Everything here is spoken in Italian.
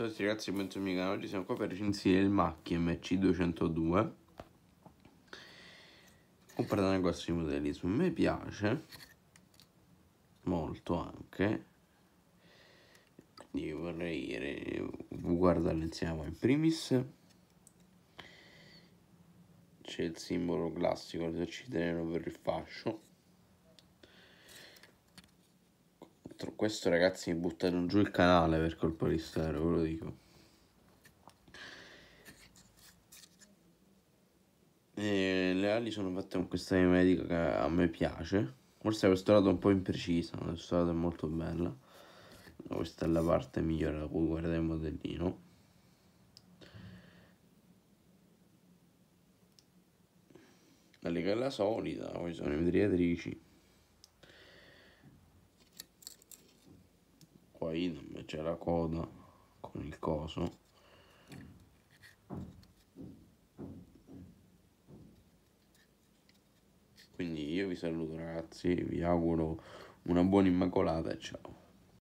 Ciao a tutti ragazzi, benvenuti al mio canale. Oggi siamo qua per recensire il Macchi MC202. Comprate nei questi modelli. Su mi piace molto anche. Quindi vorrei guardarlo insieme in primis. C'è il simbolo classico, lo uccidono per il fascio. questo ragazzi mi buttano giù il canale per colpa di Stero, ve lo dico. E le ali sono fatte con questa medica che a me piace. Forse questa lato è un po' imprecisa, ma questa lato è molto bella. Questa è la parte migliore da cui guardare il modellino. La lega è la solita, poi sono i vetriatrici. qua c'è la coda con il coso quindi io vi saluto ragazzi vi auguro una buona immacolata e ciao